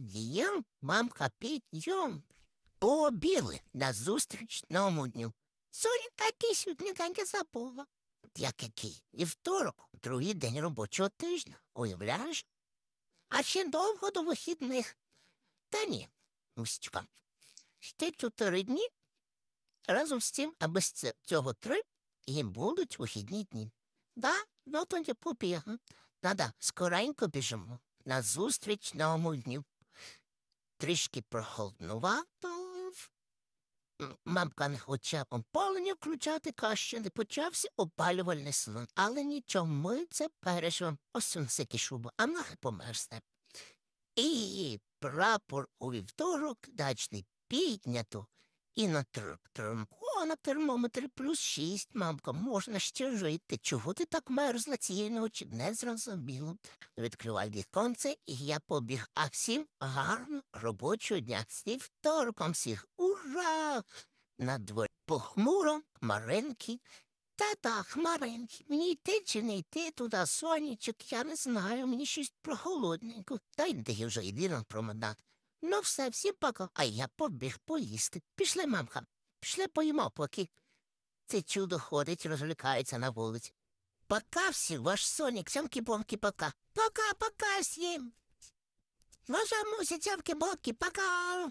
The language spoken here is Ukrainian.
дієм, мамка підйом. Пообіли на новому дню. Сонька тисячу дня не забула. Як який? І второк, другий день робочого тижня, уявляєш? А ще довго до вихідних. Та ні, Устюка, ще чотири дні. Разом з тим, аби без цього три їм будуть вихідні дні. Да, ну тоді побігу. Надо скоренько біжимо на зустрічному дню трішки проголоднував. Мамка не хоча опалення включати, каже, не почався опалювальний сезон. Але нічого, ми це переживемо. Ось у нас які шуба, а нахи померзне. І прапор у вівторок дачний піднято і на трактором а на термометрі плюс шість, мамка, можна ще жити. Чого ти так мерзла цієї ночі? Не зрозуміло. Відкривай віконце, і я побіг. А всім гарно робочого дня з вівторком всіх. Ура! На дворі похмуро, маренки. Та-та, хмаренки, мені йти чи не йти туди сонячок, я не знаю, мені щось прохолодненько. Та йди вже йди на променад. Ну все, всім пока, а я побіг поїсти. Пішли, мамка. Пішли поїмо, поки це чудо ходить, розлікається на вулиці. Пока всі ваш сонік, сямки бомки пока. Пока, пока всім. Ваша муся, сямки бомки пока.